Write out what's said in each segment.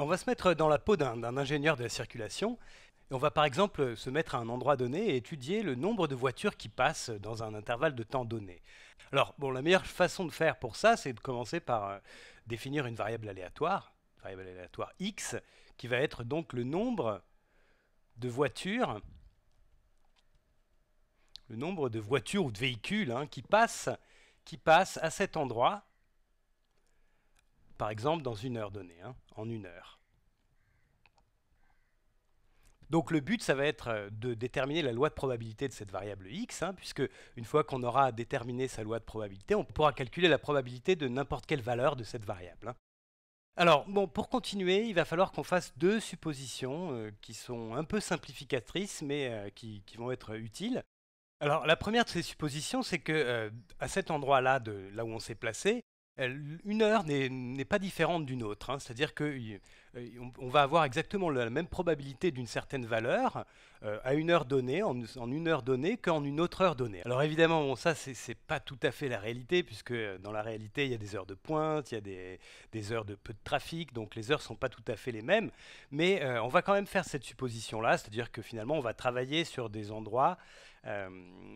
On va se mettre dans la peau d'un ingénieur de la circulation. Et on va par exemple se mettre à un endroit donné et étudier le nombre de voitures qui passent dans un intervalle de temps donné. Alors, bon, la meilleure façon de faire pour ça, c'est de commencer par euh, définir une variable aléatoire, variable aléatoire x, qui va être donc le nombre de voitures, le nombre de voitures ou de véhicules hein, qui, passent, qui passent à cet endroit par exemple dans une heure donnée, hein, en une heure. Donc le but, ça va être euh, de déterminer la loi de probabilité de cette variable x, hein, puisque une fois qu'on aura déterminé sa loi de probabilité, on pourra calculer la probabilité de n'importe quelle valeur de cette variable. Hein. Alors, bon, pour continuer, il va falloir qu'on fasse deux suppositions euh, qui sont un peu simplificatrices, mais euh, qui, vont être utiles. Alors, la première de ces suppositions, c'est que à cet endroit-là, là où on s'est placé, euh, une heure n'est pas différente d'une autre. Hein. C'est-à-dire qu'on euh, va avoir exactement la même probabilité d'une certaine valeur euh, à une heure donnée, en, une heure donnée, qu'en une autre heure donnée. Alors évidemment, ça, ce n'est pas tout à fait la réalité, puisque dans la réalité, il y a des heures de pointe, il y a des, heures de peu de trafic, donc les heures ne sont pas tout à fait les mêmes. Mais on va quand même faire cette supposition-là, c'est-à-dire que finalement, on va travailler sur des endroits euh,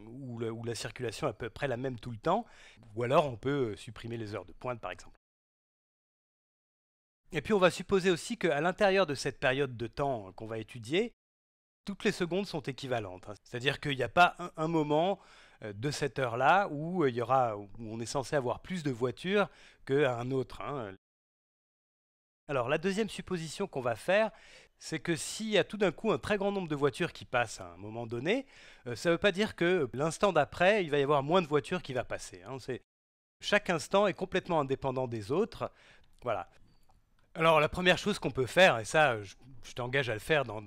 où, la circulation est à peu près la même tout le temps, ou alors on peut euh, supprimer les heures de pointe par exemple. Et puis on va supposer aussi qu'à l'intérieur de cette période de temps euh, qu'on va étudier, toutes les secondes sont équivalentes. Hein. C'est-à-dire qu'il n'y a pas un, moment euh, de cette heure-là où, il y aura, où on est censé avoir plus de voitures qu'à un autre. Hein. Alors la deuxième supposition qu'on va faire, c'est que s'il y a tout d'un coup un très grand nombre de voitures qui passent à un moment donné, euh, ça ne veut pas dire que l'instant d'après, il va y avoir moins de voitures qui vont passer. Hein. Chaque instant est complètement indépendant des autres. Voilà. Alors la première chose qu'on peut faire, et ça je, t'engage à le faire dans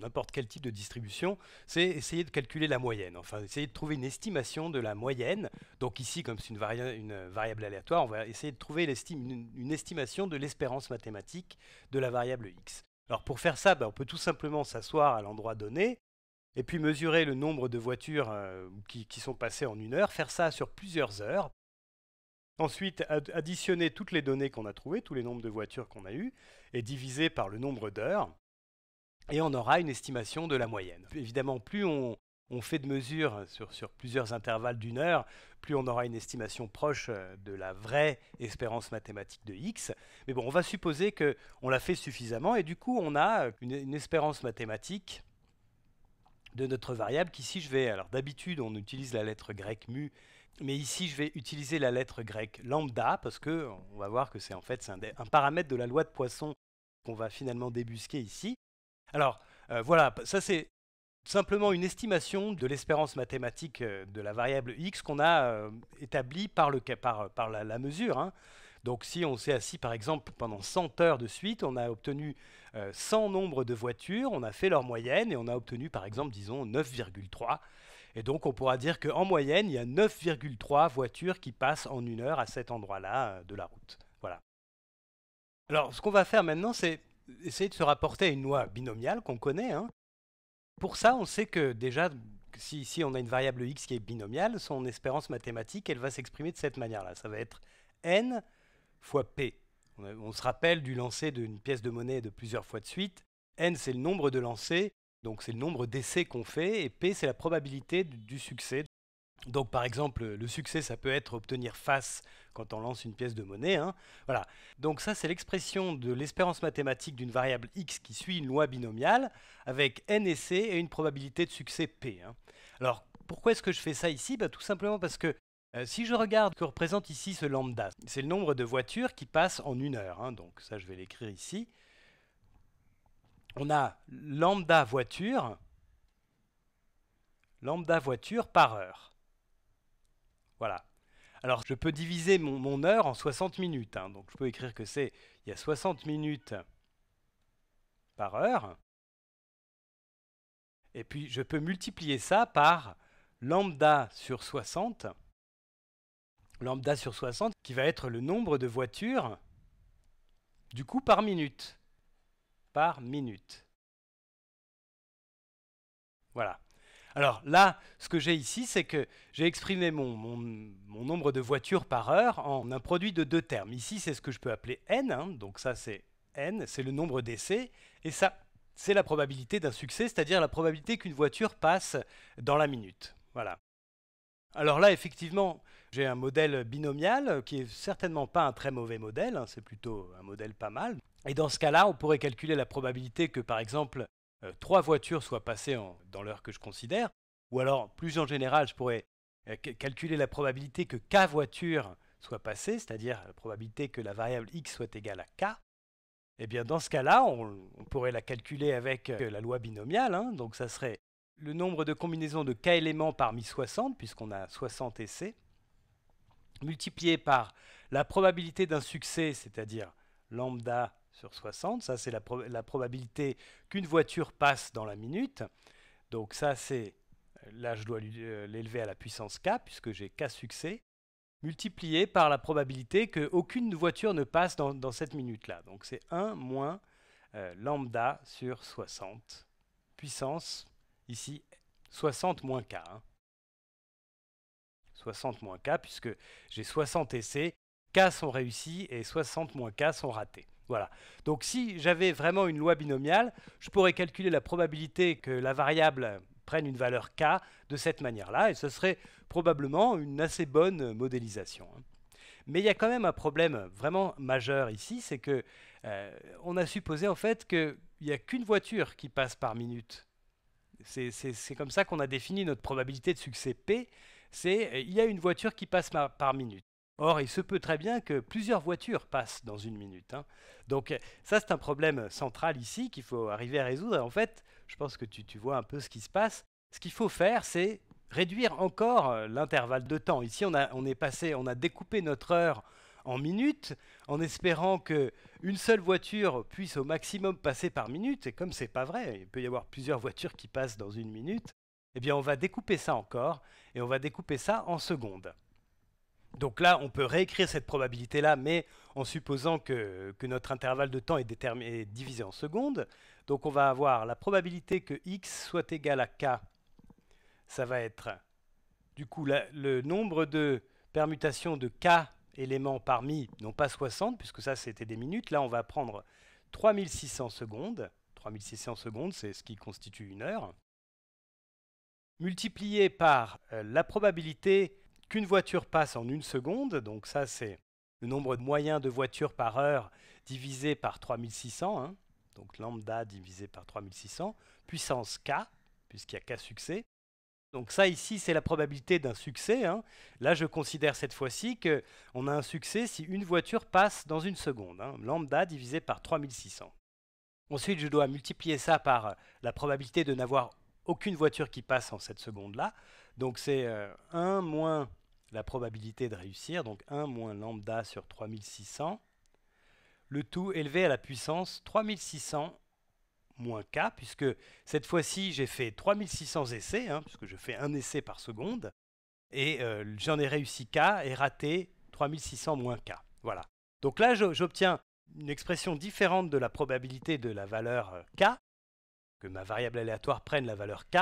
n'importe quel type de distribution, c'est essayer de calculer la moyenne, enfin essayer de trouver une estimation de la moyenne. Donc ici, comme c'est une, variable aléatoire, on va essayer de trouver une, estimation de l'espérance mathématique de la variable x. Alors pour faire ça, bah, on peut tout simplement s'asseoir à l'endroit donné, et puis mesurer le nombre de voitures euh, qui sont passées en une heure, faire ça sur plusieurs heures, Ensuite, additionner toutes les données qu'on a trouvées, tous les nombres de voitures qu'on a eues, et diviser par le nombre d'heures, et on aura une estimation de la moyenne. Évidemment, plus on, fait de mesures sur, plusieurs intervalles d'une heure, plus on aura une estimation proche euh, de la vraie espérance mathématique de x. Mais bon, on va supposer qu'on l'a fait suffisamment, et du coup, on a euh, une, espérance mathématique de notre variable qui, si je vais. Alors d'habitude, on utilise la lettre grecque mu mais ici, je vais utiliser la lettre grecque lambda parce qu'on va voir que c'est en fait un, un, paramètre de la loi de Poisson qu'on va finalement débusquer ici. Alors euh, voilà, ça c'est simplement une estimation de l'espérance mathématique euh, de la variable x qu'on a euh, établie par, le, par, la, mesure. Hein. Donc si on s'est assis par exemple pendant 100 heures de suite, on a obtenu 100 nombres de voitures, on a fait leur moyenne et on a obtenu par exemple disons 9,3. Et donc on pourra dire qu'en moyenne, il y a 9,3 voitures qui passent en une heure à cet endroit-là euh, de la route. Voilà. Alors ce qu'on va faire maintenant, c'est essayer de se rapporter à une loi binomiale qu'on connaît. Hein. Pour ça, on sait que déjà, si, si on a une variable x qui est binomiale, son espérance mathématique, elle va s'exprimer de cette manière-là. Ça va être n fois p. On, se rappelle du lancer d'une pièce de monnaie de plusieurs fois de suite. n, c'est le nombre de lancers, donc c'est le nombre d'essais qu'on fait et P c'est la probabilité du, succès. Donc par exemple, le succès ça peut être obtenir face quand on lance une pièce de monnaie. Hein. Voilà. Donc ça c'est l'expression de l'espérance mathématique d'une variable x qui suit une loi binomiale avec n essais et une probabilité de succès P. Hein. Alors pourquoi est-ce que je fais ça ici bah, Tout simplement parce que euh, si je regarde ce que représente ici ce lambda, c'est le nombre de voitures qui passent en une heure. Hein. donc ça je vais l'écrire ici on a lambda voiture, lambda voiture par heure. Voilà. Alors je peux diviser mon, heure en 60 minutes. Hein. donc je peux écrire que c'est, il y a 60 minutes par heure. Et puis je peux multiplier ça par lambda sur 60. Lambda sur 60 qui va être le nombre de voitures du coup par minute minute. Voilà. Alors là, ce que j'ai ici, c'est que j'ai exprimé mon, nombre de voitures par heure en un produit de deux termes. Ici, c'est ce que je peux appeler n, hein. donc ça c'est n, c'est le nombre d'essais, et ça, c'est la probabilité d'un succès, c'est-à-dire la probabilité qu'une voiture passe dans la minute. Voilà. Alors là, effectivement, j'ai un modèle binomial qui est certainement pas un très mauvais modèle, hein. c'est plutôt un modèle pas mal. Et dans ce cas-là, on pourrait calculer la probabilité que, par exemple, euh, trois voitures soient passées dans l'heure que je considère, ou alors, plus en général, je pourrais euh, calculer la probabilité que k voitures soient passées, c'est-à-dire la probabilité que la variable x soit égale à k. Eh bien, dans ce cas-là, on, pourrait la calculer avec euh, la loi binomiale, hein. donc ça serait le nombre de combinaisons de k éléments parmi 60, puisqu'on a 60 essais, multiplié par la probabilité d'un succès, c'est-à-dire lambda sur 60. Ça, c'est la, probabilité qu'une voiture passe dans la minute. Donc ça, c'est... Euh, là, je dois euh, l'élever à la puissance k, puisque j'ai k succès, multiplié par la probabilité qu'aucune voiture ne passe dans, cette minute-là. Donc c'est 1 moins euh, lambda sur 60. Puissance, ici, 60 moins k. 60 hein. moins k, puisque j'ai 60 essais, k sont réussis et 60 moins k sont ratés. Voilà. Donc si j'avais vraiment une loi binomiale, je pourrais calculer la probabilité que la variable prenne une valeur k de cette manière-là, et ce serait probablement une assez bonne modélisation. Hein. Mais il y a quand même un problème vraiment majeur ici, c'est que euh, on a supposé en fait qu'il n'y a qu'une voiture qui passe par minute. C'est comme ça qu'on a défini notre probabilité de succès P, c'est il y a une voiture qui passe par minute. Or, il se peut très bien que plusieurs voitures passent dans une minute. Hein. Donc euh, ça, c'est un problème central ici qu'il faut arriver à résoudre. En fait, je pense que tu, vois un peu ce qui se passe. Ce qu'il faut faire, c'est réduire encore euh, l'intervalle de temps. Ici, on a, on est passé, on a découpé notre heure en minutes, en espérant qu'une seule voiture puisse au maximum passer par minute. Et comme ce n'est pas vrai, il peut y avoir plusieurs voitures qui passent dans une minute. Eh bien, on va découper ça encore et on va découper ça en secondes. Donc là, on peut réécrire cette probabilité-là, mais en supposant que, notre intervalle de temps est, déterminé, divisé en secondes. Donc on va avoir la probabilité que x soit égal à k. Ça va être, du coup, le nombre de permutations de k éléments parmi, non pas 60, puisque ça c'était des minutes. Là, on va prendre 3600 secondes. 3600 secondes, c'est ce qui constitue une heure multiplié par euh, la probabilité qu'une voiture passe en une seconde, donc ça c'est le nombre de moyens de voitures par heure divisé par 3600, hein. donc lambda divisé par 3600, puissance k, puisqu'il y a k succès. Donc ça ici c'est la probabilité d'un succès. Hein. Là je considère cette fois-ci qu'on a un succès si une voiture passe dans une seconde, hein, lambda divisé par 3600. Ensuite je dois multiplier ça par euh, la probabilité de n'avoir aucune voiture qui passe en cette seconde-là. Donc c'est 1 euh, moins la probabilité de réussir, donc 1 moins lambda sur 3600, le tout élevé à la puissance 3600 moins k, puisque cette fois-ci j'ai fait 3600 essais, hein, puisque je fais un essai par seconde, et euh, j'en ai réussi k et raté 3600 moins k. Voilà. Donc là j'obtiens une expression différente de la probabilité de la valeur euh, k, que ma variable aléatoire prenne la valeur k,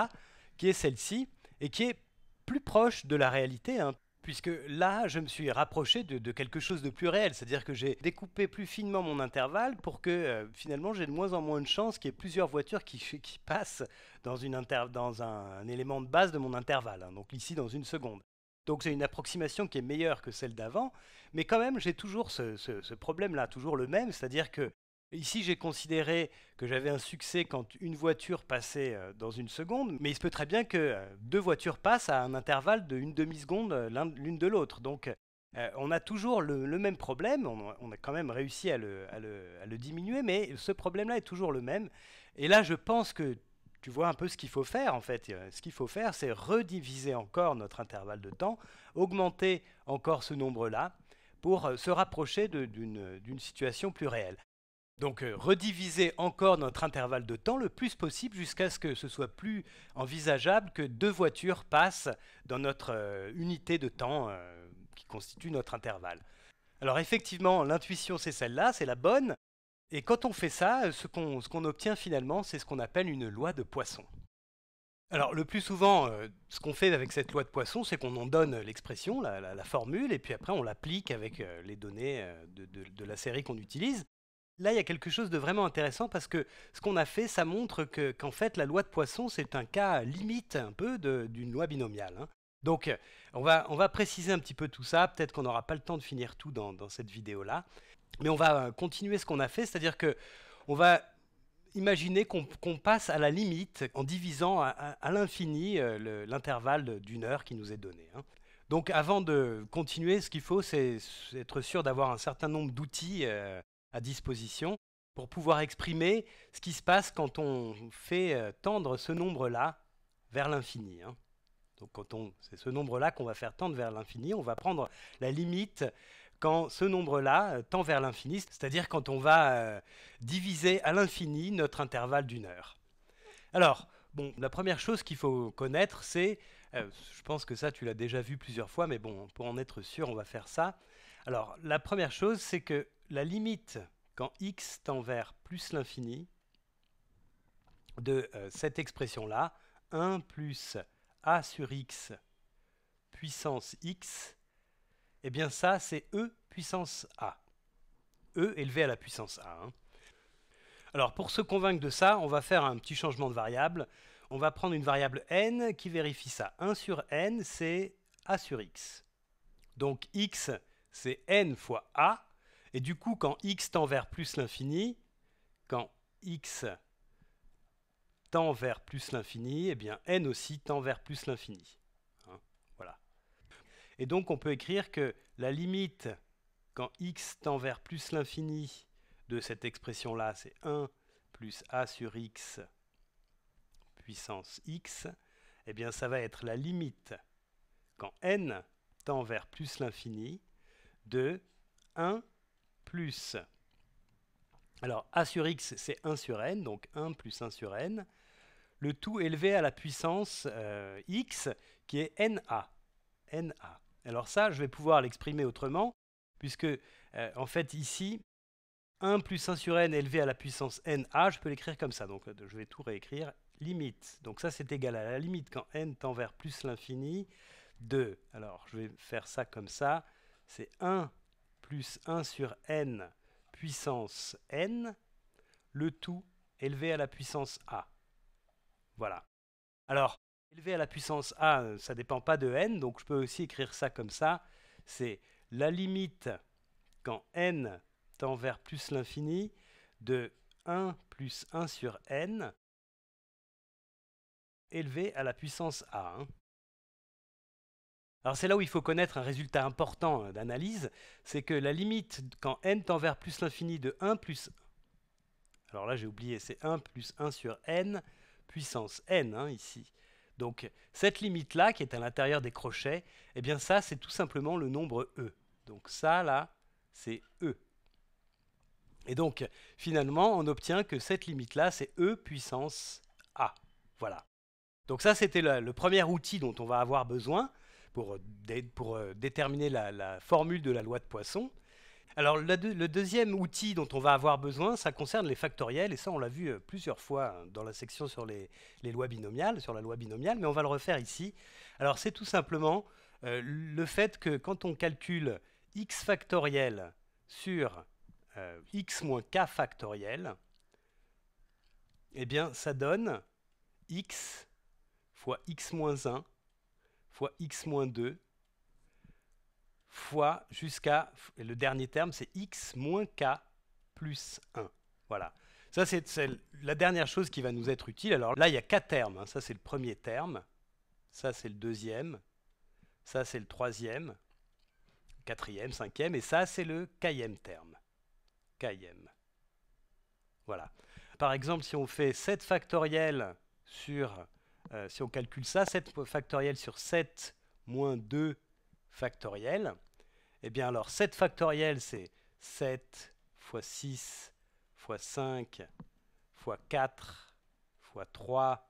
qui est celle-ci, et qui est plus proche de la réalité, hein puisque là, je me suis rapproché de, quelque chose de plus réel, c'est-à-dire que j'ai découpé plus finement mon intervalle pour que euh, finalement j'ai de moins en moins de chances qu'il y ait plusieurs voitures qui, passent dans, un, élément de base de mon intervalle, hein, donc ici dans une seconde. Donc c'est une approximation qui est meilleure que celle d'avant, mais quand même j'ai toujours ce problème-là, toujours le même, c'est-à-dire que Ici, j'ai considéré que j'avais un succès quand une voiture passait euh, dans une seconde, mais il se peut très bien que euh, deux voitures passent à un intervalle de une demi-seconde euh, l'une de l'autre. Donc, on a toujours le, même problème, on, a quand même réussi à le diminuer, mais ce problème-là est toujours le même. Et là, je pense que tu vois un peu ce qu'il faut faire en fait. Ce qu'il faut faire, c'est rediviser encore notre intervalle de temps, augmenter encore ce nombre-là pour se rapprocher d'une situation plus réelle. Donc euh, rediviser encore notre intervalle de temps le plus possible jusqu'à ce que ce soit plus envisageable que deux voitures passent dans notre euh, unité de temps euh, qui constitue notre intervalle. Alors effectivement, l'intuition c'est celle-là, c'est la bonne. Et quand on fait ça, ce qu'on obtient finalement, c'est ce qu'on appelle une loi de Poisson. Alors le plus souvent, ce qu'on fait avec cette loi de Poisson, c'est qu'on en donne l'expression, la, formule, et puis après on l'applique avec les données de la série qu'on utilise. Là, il y a quelque chose de vraiment intéressant parce que ce qu'on a fait, ça montre qu'en fait, la loi de Poisson, c'est un cas limite un peu d'une loi binomiale. Hein. Donc, on va, on va préciser un petit peu tout ça. Peut-être qu'on n'aura pas le temps de finir tout dans, cette vidéo-là. Mais on va euh, continuer ce qu'on a fait, c'est-à-dire que on va imaginer qu'on, passe à la limite en divisant à, l'infini euh, l'intervalle d'une heure qui nous est donné. Hein. Donc, avant de continuer, ce qu'il faut, c'est être sûr d'avoir un certain nombre d'outils euh, à disposition pour pouvoir exprimer ce qui se passe quand on fait euh, tendre ce nombre-là vers l'infini. Hein. Donc quand on, c'est ce nombre-là qu'on va faire tendre vers l'infini, on va prendre la limite quand ce nombre-là euh, tend vers l'infini, c'est-à-dire quand on va euh, diviser à l'infini notre intervalle d'une heure. Alors, bon, la première chose qu'il faut connaître, c'est, je pense que ça tu l'as déjà vu plusieurs fois, mais bon, pour en être sûr, on va faire ça. Alors, la première chose, c'est que la limite quand x tend vers plus l'infini de euh, cette expression-là, 1 plus a sur x puissance x, eh bien ça c'est e puissance a. e élevé à la puissance a. Hein. Alors pour se convaincre de ça, on va faire un petit changement de variable. On va prendre une variable n qui vérifie ça. 1 sur n c'est a sur x. Donc x c'est n fois a et du coup, quand x tend vers plus l'infini, quand x tend vers plus l'infini, et eh bien n aussi tend vers plus l'infini. Hein, voilà. Et donc on peut écrire que la limite quand x tend vers plus l'infini de cette expression-là, c'est 1 plus a sur x puissance x, eh bien ça va être la limite quand n tend vers plus l'infini de 1 plus. Alors A sur X, c'est 1 sur N, donc 1 plus 1 sur N. Le tout élevé à la puissance euh, X, qui est NA. a. Alors ça, je vais pouvoir l'exprimer autrement, puisque euh, en fait ici, 1 plus 1 sur n élevé à la puissance a, je peux l'écrire comme ça. Donc euh, je vais tout réécrire, limite. Donc ça c'est égal à la limite quand n tend vers plus l'infini de, alors je vais faire ça comme ça, c'est 1 plus 1 sur n puissance n, le tout élevé à la puissance a. Voilà. Alors, élevé à la puissance a, euh, ça ne dépend pas de n, donc je peux aussi écrire ça comme ça. C'est la limite quand n tend vers plus l'infini de 1 plus 1 sur n élevé à la puissance a. Hein. Alors c'est là où il faut connaître un résultat important euh, d'analyse, c'est que la limite quand n tend vers plus l'infini de 1 plus... Alors là j'ai oublié, c'est 1 plus 1 sur n, puissance n hein, ici. Donc cette limite-là qui est à l'intérieur des crochets, eh bien ça c'est tout simplement le nombre e. Donc ça là, c'est e. Et donc finalement on obtient que cette limite-là c'est e puissance a. Voilà. Donc ça c'était le premier outil dont on va avoir besoin pour, euh, euh, déterminer la, formule de la loi de Poisson. Alors le deuxième outil dont on va avoir besoin, ça concerne les factoriels, et ça on l'a vu euh, plusieurs fois hein, dans la section sur les, lois binomiales, sur la loi binomiale, mais on va le refaire ici. Alors c'est tout simplement le fait que quand on calcule x factoriel sur x moins k factoriel, eh bien ça donne x fois x moins 1 fois x-2 moins fois jusqu'à, le dernier terme, c'est x moins k plus 1. Voilà. Ça, c'est la dernière chose qui va nous être utile. Alors là, il y a quatre termes. Hein. Ça, c'est le premier terme. Ça, c'est le deuxième. Ça, c'est le troisième. Quatrième, cinquième. Et ça, c'est le kème terme. Kème. Voilà. Par exemple, si on fait 7 factoriel sur euh, si on calcule ça, 7 factoriel sur 7 moins 2 factoriel, eh bien alors 7 factoriel c'est 7 fois 6 fois 5 fois 4 fois 3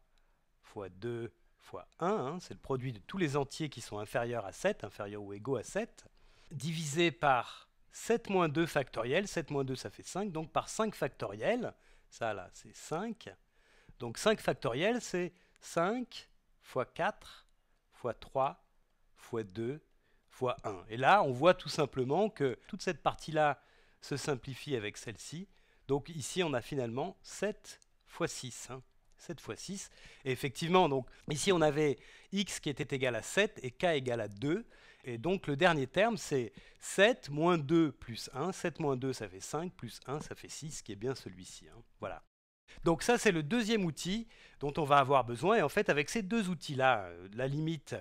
fois 2 fois 1, hein, c'est le produit de tous les entiers qui sont inférieurs à 7, inférieurs ou égaux à 7, divisé par 7 moins 2 factoriel, 7 moins 2 ça fait 5, donc par 5 factoriel, ça là c'est 5, donc 5 factoriel c'est 5 fois 4 fois 3 fois 2 fois 1. Et là, on voit tout simplement que toute cette partie-là se simplifie avec celle-ci. Donc ici, on a finalement 7 fois 6. 7 hein. fois 6. Et effectivement, donc, ici, on avait x qui était égal à 7 et k égal à 2. Et donc, le dernier terme, c'est 7 moins 2 plus 1. 7 moins 2, ça fait 5, plus 1, ça fait 6, qui est bien celui-ci. Hein. Voilà. Donc ça, c'est le deuxième outil dont on va avoir besoin. Et en fait, avec ces deux outils-là, euh, la limite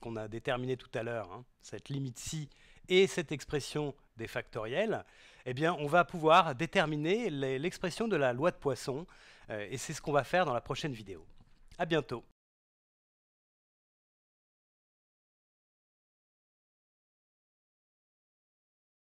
qu'on a déterminée tout à l'heure, hein, cette limite-ci et cette expression des factoriels, eh bien, on va pouvoir déterminer l'expression de la loi de Poisson. Euh, et c'est ce qu'on va faire dans la prochaine vidéo. À bientôt.